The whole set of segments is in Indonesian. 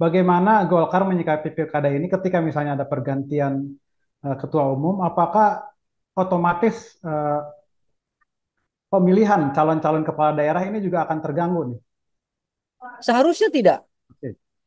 bagaimana Golkar menyikapi pilkada ini ketika misalnya ada pergantian uh, ketua umum, apakah otomatis uh, pemilihan calon-calon kepala daerah ini juga akan terganggu nih? Seharusnya tidak.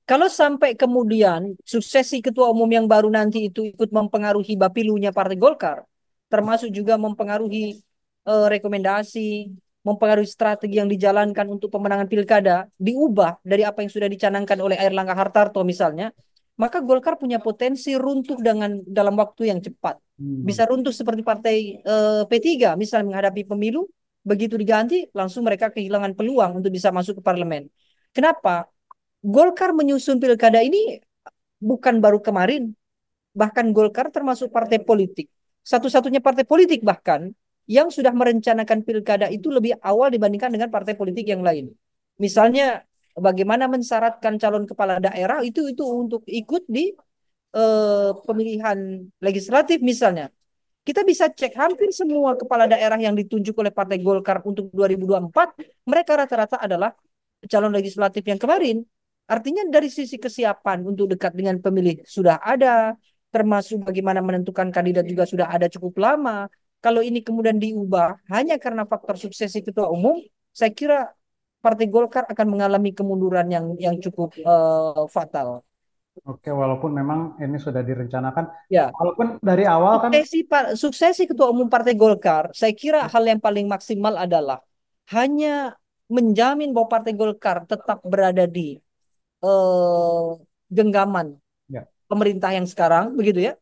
Kalau sampai kemudian suksesi ketua umum yang baru nanti itu ikut mempengaruhi bapilunya Partai Golkar, termasuk juga mempengaruhi uh, rekomendasi mempengaruhi strategi yang dijalankan untuk pemenangan pilkada diubah dari apa yang sudah dicanangkan oleh Air Langga Hartarto misalnya, maka Golkar punya potensi runtuh dengan dalam waktu yang cepat. Hmm. Bisa runtuh seperti partai e, eh, P3 misalnya menghadapi pemilu, begitu diganti langsung mereka kehilangan peluang untuk bisa masuk ke parlemen. Kenapa? Golkar menyusun pilkada ini bukan baru kemarin. Bahkan Golkar termasuk partai politik. Satu-satunya partai politik bahkan yang sudah merencanakan pilkada itu lebih awal dibandingkan dengan partai politik yang lain. Misalnya bagaimana mensyaratkan calon kepala daerah itu itu untuk ikut di eh, pemilihan legislatif misalnya. Kita bisa cek hampir semua kepala daerah yang ditunjuk oleh Partai Golkar untuk 2024, mereka rata-rata adalah calon legislatif yang kemarin. Artinya dari sisi kesiapan untuk dekat dengan pemilih sudah ada, termasuk bagaimana menentukan kandidat juga sudah ada cukup lama, kalau ini kemudian diubah hanya karena faktor suksesi ketua umum, saya kira Partai Golkar akan mengalami kemunduran yang yang cukup uh, fatal. Oke, walaupun memang ini sudah direncanakan, ya. walaupun dari awal kan suksesi, kan suksesi ketua umum Partai Golkar, saya kira hal yang paling maksimal adalah hanya menjamin bahwa Partai Golkar tetap berada di uh, genggaman ya. pemerintah yang sekarang, begitu ya,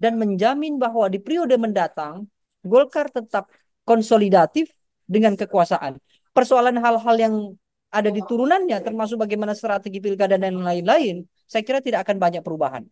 dan menjamin bahwa di periode mendatang Golkar tetap konsolidatif dengan kekuasaan. Persoalan hal-hal yang ada di turunannya termasuk bagaimana strategi pilkada dan lain-lain, saya kira tidak akan banyak perubahan.